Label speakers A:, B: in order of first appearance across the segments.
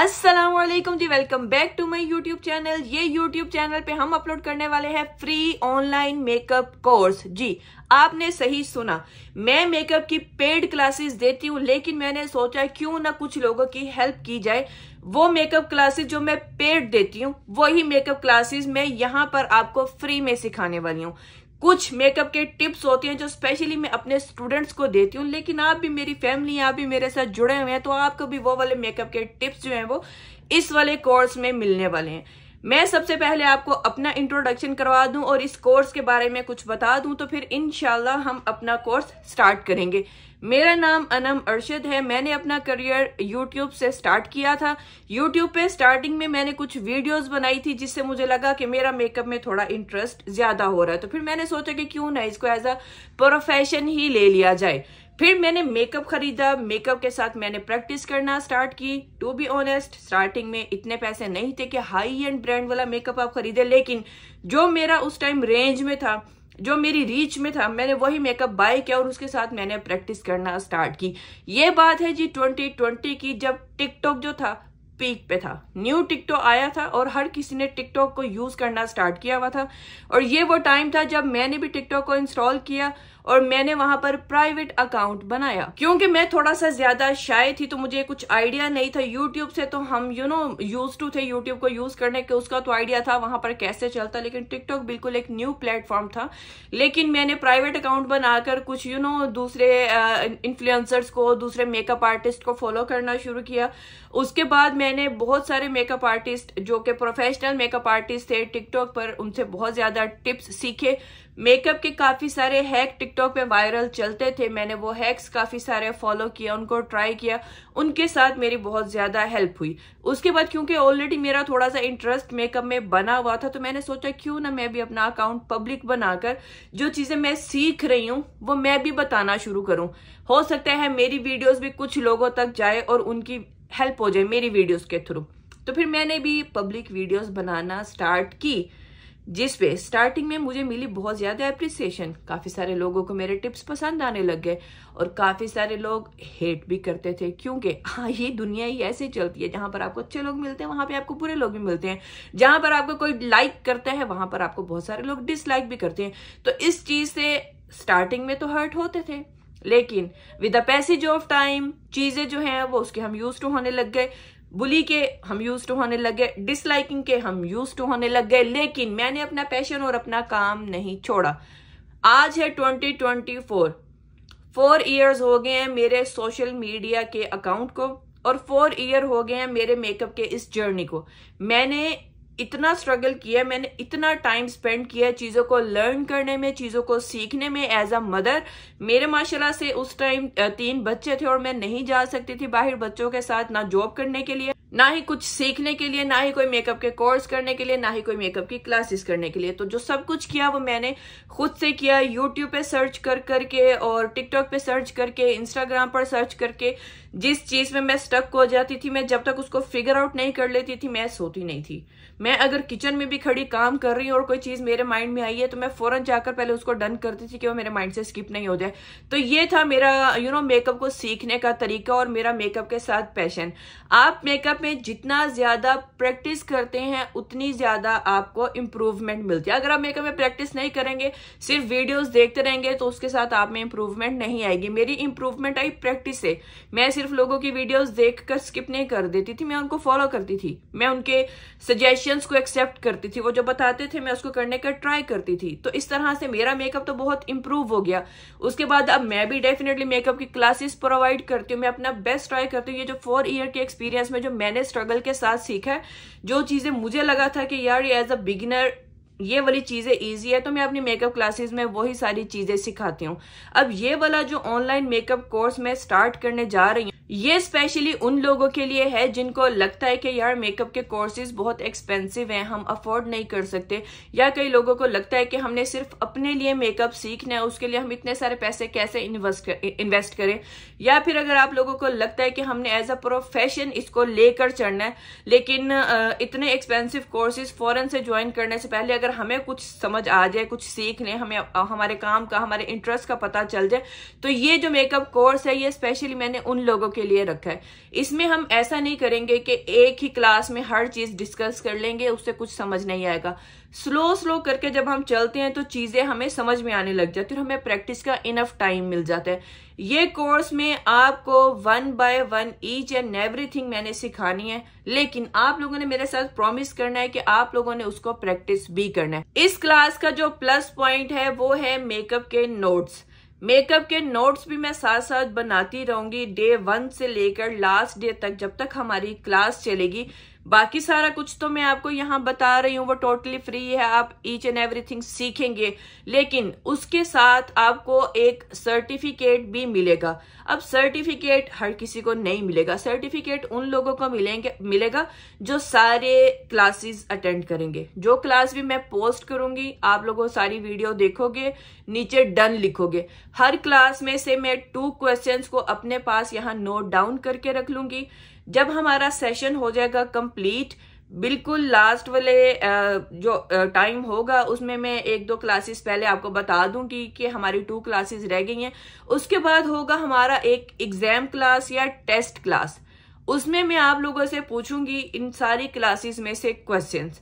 A: Aslam ji welcome back to my YouTube channel ये YouTube channel पे हम अपलोड करने वाले हैं फ्री ऑनलाइन मेकअप कोर्स जी आपने सही सुना मैं मेकअप की पेड क्लासेस देती हूँ लेकिन मैंने सोचा क्यों ना कुछ लोगों की हेल्प की जाए वो मेकअप क्लासेस जो मैं पेड देती हूँ वही मेकअप क्लासेस मैं यहाँ पर आपको फ्री में सिखाने वाली हूँ कुछ मेकअप के टिप्स होती हैं जो स्पेशली मैं अपने स्टूडेंट्स को देती हूँ लेकिन आप भी मेरी फैमिली आप भी मेरे साथ जुड़े हुए हैं तो आपको भी वो वाले मेकअप के टिप्स जो हैं वो इस वाले कोर्स में मिलने वाले हैं मैं सबसे पहले आपको अपना इंट्रोडक्शन करवा दूं और इस कोर्स के बारे में कुछ बता दूं तो फिर इनशाला हम अपना कोर्स स्टार्ट करेंगे मेरा नाम अनम अरशद है मैंने अपना करियर यूट्यूब से स्टार्ट किया था यूट्यूब पे स्टार्टिंग में मैंने कुछ वीडियोस बनाई थी जिससे मुझे लगा कि मेरा मेकअप में थोड़ा इंटरेस्ट ज़्यादा हो रहा है तो फिर मैंने सोचा कि क्यों ना इसको एज अ प्रोफेशन ही ले लिया जाए फिर मैंने मेकअप खरीदा मेकअप के साथ मैंने प्रैक्टिस करना स्टार्ट की टू बी ऑनेस्ट स्टार्टिंग में इतने पैसे नहीं थे कि हाई एंड ब्रांड वाला मेकअप आप खरीदे लेकिन जो मेरा उस टाइम रेंज में था जो मेरी रीच में था मैंने वही मेकअप बाय किया और उसके साथ मैंने प्रैक्टिस करना स्टार्ट की ये बात है जी 2020 की जब टिकटॉक जो था पीक पे था न्यू टिकटॉक आया था और हर किसी ने टिकटॉक को यूज करना स्टार्ट किया हुआ था और ये वो टाइम था जब मैंने भी टिकटॉक को इंस्टॉल किया और मैंने वहां पर प्राइवेट अकाउंट बनाया क्योंकि मैं थोड़ा सा ज्यादा शायद थी तो मुझे कुछ आइडिया नहीं था यूट्यूब से तो हम यू नो यूज टू थे यूट्यूब को यूज करने के उसका तो आइडिया था वहां पर कैसे चलता लेकिन टिकटॉक बिल्कुल एक न्यू प्लेटफॉर्म था लेकिन मैंने प्राइवेट अकाउंट बनाकर कुछ यू you नो know, दूसरे इन्फ्लुएंसर्स uh, को दूसरे मेकअप आर्टिस्ट को फॉलो करना शुरू किया उसके बाद मैंने बहुत सारे मेकअप आर्टिस्ट जो कि प्रोफेशनल मेकअप आर्टिस्ट थे टिकटॉक पर उनसे बहुत ज्यादा टिप्स सीखे मेकअप के काफी सारे हैक टिकटॉक पे वायरल चलते थे मैंने वो हैक्स काफ़ी सारे फॉलो किया उनको ट्राई किया उनके साथ मेरी बहुत ज़्यादा हेल्प हुई उसके बाद क्योंकि ऑलरेडी मेरा थोड़ा सा इंटरेस्ट मेकअप में बना हुआ था तो मैंने सोचा क्यों ना मैं भी अपना अकाउंट पब्लिक बनाकर जो चीज़ें मैं सीख रही हूँ वो मैं भी बताना शुरू करूँ हो सकता है मेरी वीडियोज भी कुछ लोगों तक जाए और उनकी हेल्प हो जाए मेरी वीडियोज के थ्रू तो फिर मैंने भी पब्लिक वीडियोस बनाना स्टार्ट की पे स्टार्टिंग में मुझे मिली बहुत ज़्यादा अप्रिसिएशन काफ़ी सारे लोगों को मेरे टिप्स पसंद आने लग गए और काफ़ी सारे लोग हेट भी करते थे क्योंकि हाँ ये दुनिया ही ऐसे चलती है जहां पर आपको अच्छे लोग मिलते हैं वहां पे आपको बुरे लोग भी मिलते हैं जहां पर आपको कोई लाइक करता है वहां पर आपको बहुत सारे लोग डिसलाइक भी करते हैं तो इस चीज़ से स्टार्टिंग में तो हर्ट होते थे लेकिन with the passage of time चीज़ें जो हैं वो उसके हम यूज टू होने लग गए बुली के हम यूज टू होने लग गए डिसलाइकिंग के हम यूज टू होने लग गए लेकिन मैंने अपना पैशन और अपना काम नहीं छोड़ा आज है twenty twenty four four years हो गए हैं मेरे सोशल मीडिया के अकाउंट को और फोर ईयर हो गए हैं मेरे मेकअप के इस जर्नी को मैंने इतना स्ट्रगल किया मैंने इतना टाइम स्पेंड किया चीज़ों को लर्न करने में चीज़ों को सीखने में एज अ मदर मेरे माशाल्लाह से उस टाइम तीन बच्चे थे और मैं नहीं जा सकती थी बाहर बच्चों के साथ ना जॉब करने के लिए ना ही कुछ सीखने के लिए ना ही कोई मेकअप के कोर्स करने के लिए ना ही कोई मेकअप की क्लासेस करने के लिए तो जो सब कुछ किया वो मैंने खुद से किया यूट्यूब पे सर्च कर करके और टिकटॉक पे सर्च करके इंस्टाग्राम पर सर्च करके जिस चीज में मैं स्टक हो जाती थी मैं जब तक उसको फिगर आउट नहीं कर लेती थी मैं सोती नहीं थी मैं अगर किचन में भी खड़ी काम कर रही हूँ और कोई चीज मेरे माइंड में आई है तो मैं फौरन जाकर पहले उसको डन करती थी कि वो मेरे माइंड से स्किप नहीं हो जाए तो ये था मेरा यू नो मेकअप को सीखने का तरीका और मेरा मेकअप के साथ पैशन आप मेकअप में जितना ज्यादा प्रैक्टिस करते हैं उतनी ज्यादा आपको इम्प्रूवमेंट मिलती है अगर आप मेकअप में प्रैक्टिस नहीं करेंगे सिर्फ वीडियोज देखते रहेंगे तो उसके साथ आप में इम्प्रूवमेंट नहीं आएगी मेरी इम्प्रूवमेंट आई प्रैक्टिस से मैं सिर्फ लोगों की वीडियोस देखकर स्किप नहीं कर देती थी मैं उनको फॉलो करती थी मैं उनके सजेशंस को एक्सेप्ट करती थी वो जो बताते थे मैं उसको करने का कर ट्राई करती थी तो इस तरह से मेरा मेकअप तो बहुत इंप्रूव हो गया उसके बाद अब मैं भी डेफिनेटली मेकअप की क्लासेस प्रोवाइड करती हूँ मैं अपना बेस्ट ट्राई करती हूँ ये जो फोर ईयर के एक्सपीरियंस में जो मैंने स्ट्रगल के साथ सीखा है जो चीज़ें मुझे लगा था कि यार ये एज अ बिगिनर ये वाली चीज़ें इजी है तो मैं अपनी मेकअप क्लासेस में वही सारी चीज़ें सिखाती हूँ अब ये वाला जो ऑनलाइन मेकअप कोर्स मैं स्टार्ट करने जा रही हूँ ये स्पेशली उन लोगों के लिए है जिनको लगता है कि यार मेकअप के कोर्सेज बहुत एक्सपेंसिव हैं हम अफोर्ड नहीं कर सकते या कई लोगों को लगता है कि हमने सिर्फ अपने लिए मेकअप सीखना है उसके लिए हम इतने सारे पैसे कैसे इन्वेस्ट कर, इन्वेस्ट करें या फिर अगर आप लोगों को लगता है कि हमने एज अ प्रोफेशन इसको लेकर चढ़ना है लेकिन इतने एक्सपेंसिव कोर्सेज फॉरन से ज्वाइन करने से पहले अगर हमें कुछ समझ आ जाए कुछ सीख लें हमें हमारे काम का हमारे इंटरेस्ट का पता चल जाए तो ये जो मेकअप कोर्स है ये स्पेशली मैंने उन लोगों के के लिए रखा है इसमें हम ऐसा नहीं करेंगे कि एक ही क्लास में हर चीज़ डिस्कस कर लेंगे उससे कुछ समझ नहीं आएगा स्लो स्लो करके जब हम चलते हैं तो चीज़ें हमें समझ में आने लग जाती है हमें प्रैक्टिस का इनफ टाइम मिल जाता है ये कोर्स में आपको one by one each and everything मैंने सिखानी है लेकिन आप लोगों ने मेरे साथ प्रॉमिस करना है कि आप लोगों ने उसको प्रैक्टिस भी करना है इस क्लास का जो प्लस पॉइंट है वो है मेकअप के नोट्स मेकअप के नोट्स भी मैं साथ साथ बनाती रहूंगी डे वन से लेकर लास्ट डे तक जब तक हमारी क्लास चलेगी बाकी सारा कुछ तो मैं आपको यहाँ बता रही हूँ वो टोटली फ्री है आप ईच एंड एवरीथिंग सीखेंगे लेकिन उसके साथ आपको एक सर्टिफिकेट भी मिलेगा अब सर्टिफिकेट हर किसी को नहीं मिलेगा सर्टिफिकेट उन लोगों को मिलेंगे मिलेगा जो सारे क्लासेस अटेंड करेंगे जो क्लास भी मैं पोस्ट करूंगी आप लोगों सारी वीडियो देखोगे नीचे डन लिखोगे हर क्लास में से मैं टू क्वेश्चन को अपने पास यहाँ नोट डाउन करके रख लूंगी जब हमारा सेशन हो जाएगा कंप्लीट बिल्कुल लास्ट वाले जो टाइम होगा उसमें मैं एक दो क्लासेस पहले आपको बता दूं कि, कि हमारी टू क्लासेस रह गई हैं उसके बाद होगा हमारा एक एग्जाम क्लास या टेस्ट क्लास उसमें मैं आप लोगों से पूछूंगी इन सारी क्लासेस में से क्वेश्चंस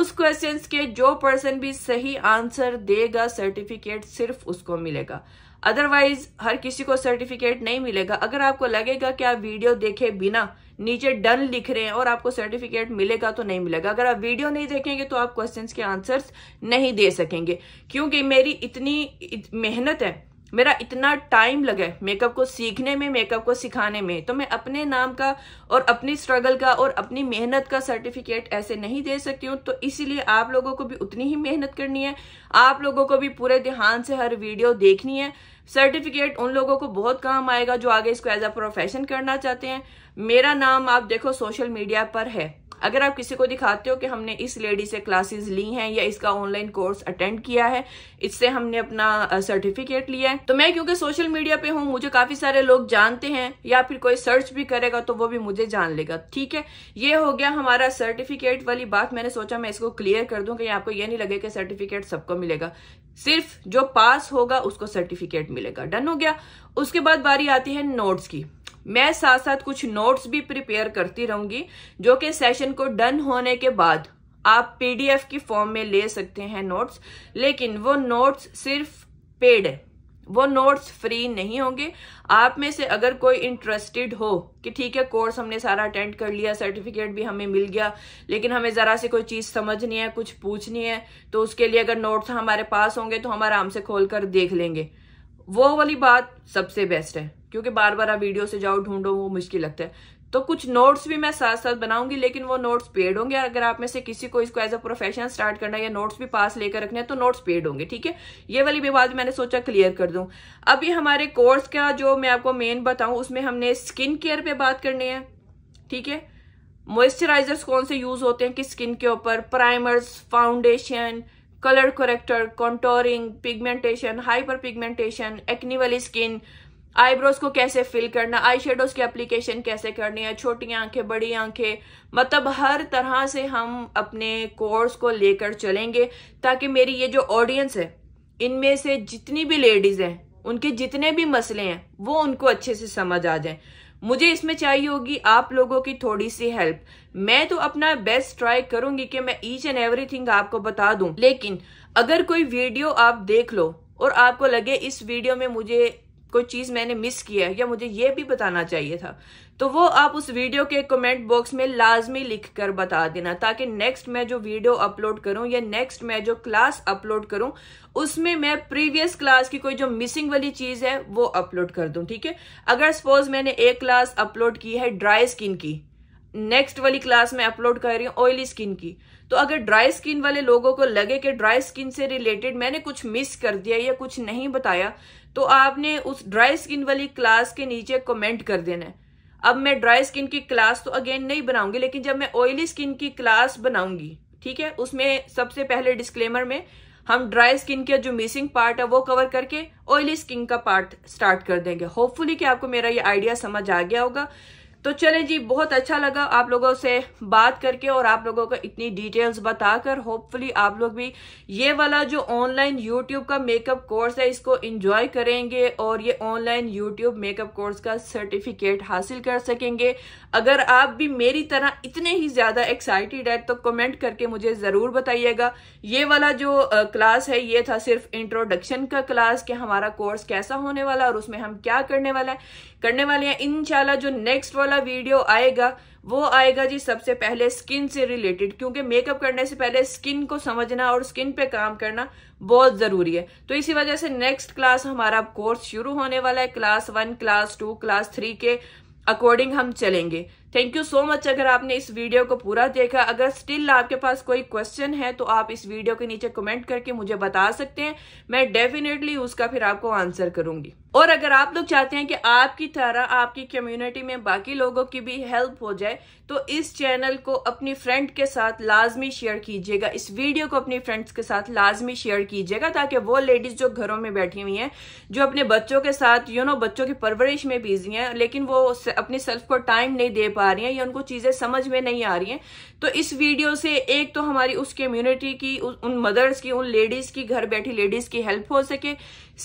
A: उस क्वेश्चंस के जो पर्सन भी सही आंसर देगा सर्टिफिकेट सिर्फ उसको मिलेगा अदरवाइज हर किसी को सर्टिफिकेट नहीं मिलेगा अगर आपको लगेगा कि आप वीडियो देखे बिना नीचे डन लिख रहे हैं और आपको सर्टिफिकेट मिलेगा तो नहीं मिलेगा अगर आप वीडियो नहीं देखेंगे तो आप क्वेश्चंस के आंसर्स नहीं दे सकेंगे क्योंकि मेरी इतनी इत, मेहनत है मेरा इतना टाइम लगा मेकअप को सीखने में मेकअप को सिखाने में तो मैं अपने नाम का और अपनी स्ट्रगल का और अपनी मेहनत का सर्टिफिकेट ऐसे नहीं दे सकती हूँ तो इसीलिए आप लोगों को भी उतनी ही मेहनत करनी है आप लोगों को भी पूरे ध्यान से हर वीडियो देखनी है सर्टिफिकेट उन लोगों को बहुत काम आएगा जो आगे इसको एज अ प्रोफेशन करना चाहते हैं मेरा नाम आप देखो सोशल मीडिया पर है अगर आप किसी को दिखाते हो कि हमने इस लेडी से क्लासेस ली हैं या इसका ऑनलाइन कोर्स अटेंड किया है इससे हमने अपना सर्टिफिकेट लिया है तो मैं क्योंकि सोशल मीडिया पे हूँ मुझे काफी सारे लोग जानते हैं या फिर कोई सर्च भी करेगा तो वो भी मुझे जान लेगा ठीक है ये हो गया हमारा सर्टिफिकेट वाली बात मैंने सोचा मैं इसको क्लियर कर दूं कि आपको ये नहीं लगे कि सर्टिफिकेट सबको मिलेगा सिर्फ जो पास होगा उसको सर्टिफिकेट मिलेगा डन हो गया उसके बाद बारी आती है नोट्स की मैं साथ साथ कुछ नोट्स भी प्रिपेयर करती रहूंगी जो कि सेशन को डन होने के बाद आप पीडीएफ की फॉर्म में ले सकते हैं नोट्स लेकिन वो नोट्स सिर्फ पेड है वो नोट्स फ्री नहीं होंगे आप में से अगर कोई इंटरेस्टेड हो कि ठीक है कोर्स हमने सारा अटेंड कर लिया सर्टिफिकेट भी हमें मिल गया लेकिन हमें ज़रा से कोई चीज़ समझनी है कुछ पूछनी है तो उसके लिए अगर नोट्स हमारे पास होंगे तो हम आराम से खोल कर देख लेंगे वो वाली बात सबसे बेस्ट है क्योंकि बार बार आप वीडियो से जाओ ढूंढो वो मुश्किल लगता है तो कुछ नोट्स भी मैं साथ साथ बनाऊंगी लेकिन वो नोट्स पेड होंगे अगर आप में से किसी को इसको एज अ प्रोफेशन स्टार्ट करना है या नोट्स भी पास लेकर रखने हैं तो नोट्स पेड होंगे ठीक है ये वाली भी बात मैंने सोचा क्लियर कर दूं अभी हमारे कोर्स का जो मैं आपको मेन बताऊं उसमें हमने स्किन केयर पे बात करनी है ठीक है मॉइस्चराइजर्स कौन से यूज होते हैं किस स्किन के ऊपर primers foundation colour corrector contouring pigmentation hyper pigmentation acne वाली स्किन आईब्रोज को कैसे फिल करना आई शेडोज की अप्लीकेशन कैसे करनी है छोटी आंखें बड़ी आंखें मतलब हर तरह से हम अपने कोर्स को लेकर चलेंगे ताकि मेरी ये जो ऑडियंस है इनमें से जितनी भी लेडीज हैं उनके जितने भी मसले हैं वो उनको अच्छे से समझ आ जाए मुझे इसमें चाहिए होगी आप लोगों की थोड़ी सी हेल्प मैं तो अपना बेस्ट ट्राई करूंगी कि मैं ईच एंड एवरीथिंग आपको बता दूं लेकिन अगर कोई वीडियो आप देख लो और आपको लगे इस वीडियो में मुझे कोई चीज़ मैंने मिस किया या मुझे ये भी बताना चाहिए था तो वो आप उस वीडियो के कमेंट बॉक्स में लाजमी लिख कर बता देना ताकि नेक्स्ट मैं जो वीडियो अपलोड करूं या नेक्स्ट मैं जो क्लास अपलोड करूं उसमें मैं प्रीवियस क्लास की कोई जो मिसिंग वाली चीज़ है वो अपलोड कर दूं ठीक है अगर सपोज मैंने एक क्लास अपलोड की है ड्राई स्किन की नेक्स्ट वाली क्लास में अपलोड कर रही हूँ ऑयली स्किन की तो अगर ड्राई स्किन वाले लोगों को लगे कि ड्राई स्किन से रिलेटेड मैंने कुछ मिस कर दिया या कुछ नहीं बताया तो आपने उस ड्राई स्किन वाली क्लास के नीचे कमेंट कर देना है अब मैं ड्राई स्किन की क्लास तो अगेन नहीं बनाऊंगी लेकिन जब मैं ऑयली स्किन की क्लास बनाऊंगी ठीक है उसमें सबसे पहले डिस्क्लेमर में हम ड्राई स्किन के जो मिसिंग पार्ट है वो कवर करके ऑयली स्किन का पार्ट स्टार्ट कर देंगे होपफुली कि आपको मेरा ये आइडिया समझ आ गया होगा तो चले जी बहुत अच्छा लगा आप लोगों से बात करके और आप लोगों को इतनी डिटेल्स बताकर होपफुली आप लोग भी ये वाला जो ऑनलाइन यूट्यूब का मेकअप कोर्स है इसको इंजॉय करेंगे और ये ऑनलाइन यूट्यूब मेकअप कोर्स का सर्टिफिकेट हासिल कर सकेंगे अगर आप भी मेरी तरह इतने ही ज़्यादा एक्साइटेड है तो कमेंट करके मुझे ज़रूर बताइएगा ये वाला जो क्लास है ये था सिर्फ इंट्रोडक्शन का क्लास कि हमारा कोर्स कैसा होने वाला और उसमें हम क्या करने वाला है करने वाले हैं इनशाला जो नेक्स्ट वाला वीडियो आएगा वो आएगा जी सबसे पहले स्किन से रिलेटेड क्योंकि मेकअप करने से पहले स्किन को समझना और स्किन पे काम करना बहुत ज़रूरी है तो इसी वजह से नेक्स्ट क्लास हमारा कोर्स शुरू होने वाला है class one class two class three के अकॉर्डिंग हम चलेंगे थैंक यू सो मच अगर आपने इस वीडियो को पूरा देखा अगर स्टिल आपके पास कोई क्वेश्चन है तो आप इस वीडियो के नीचे कमेंट करके मुझे बता सकते हैं मैं डेफिनेटली उसका फिर आपको आंसर करूंगी और अगर आप लोग चाहते हैं कि आपकी तरह आपकी कम्युनिटी में बाकी लोगों की भी हेल्प हो जाए तो इस चैनल को अपनी फ्रेंड के साथ लाजमी शेयर कीजिएगा इस वीडियो को अपनी फ्रेंड्स के साथ लाजमी शेयर कीजिएगा ताकि वो लेडीज जो घरों में बैठी हुई हैं जो अपने बच्चों के साथ यू you नो know, बच्चों की परवरिश में बिजी हैं लेकिन वो अपनी सेल्फ को टाइम नहीं दे पा रही हैं या उनको चीज़ें समझ में नहीं आ रही हैं तो इस वीडियो से एक तो हमारी उस कम्युनिटी की उन मदर्स की उन लेडीज़ की घर बैठी लेडीज़ की हेल्प हो सके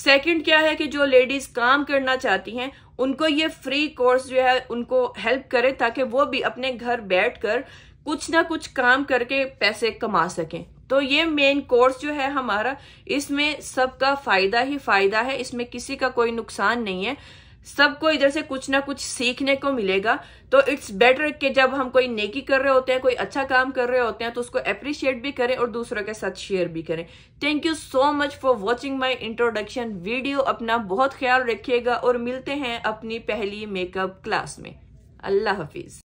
A: सेकंड क्या है कि जो लेडीज़ काम करना चाहती हैं उनको ये फ्री कोर्स जो है उनको हेल्प करे ताकि वो भी अपने घर कर कुछ ना कुछ काम करके पैसे कमा सकें तो ये मेन कोर्स जो है हमारा इसमें सबका फायदा ही फायदा है इसमें किसी का कोई नुकसान नहीं है सबको इधर से कुछ ना कुछ सीखने को मिलेगा तो इट्स बेटर कि जब हम कोई नेकी कर रहे होते हैं कोई अच्छा काम कर रहे होते हैं तो उसको अप्रिशिएट भी करें और दूसरों के साथ शेयर भी करें thank you so much for watching my introduction video अपना बहुत ख्याल रखिएगा और मिलते हैं अपनी पहली मेकअप क्लास में अल्लाह हाफिज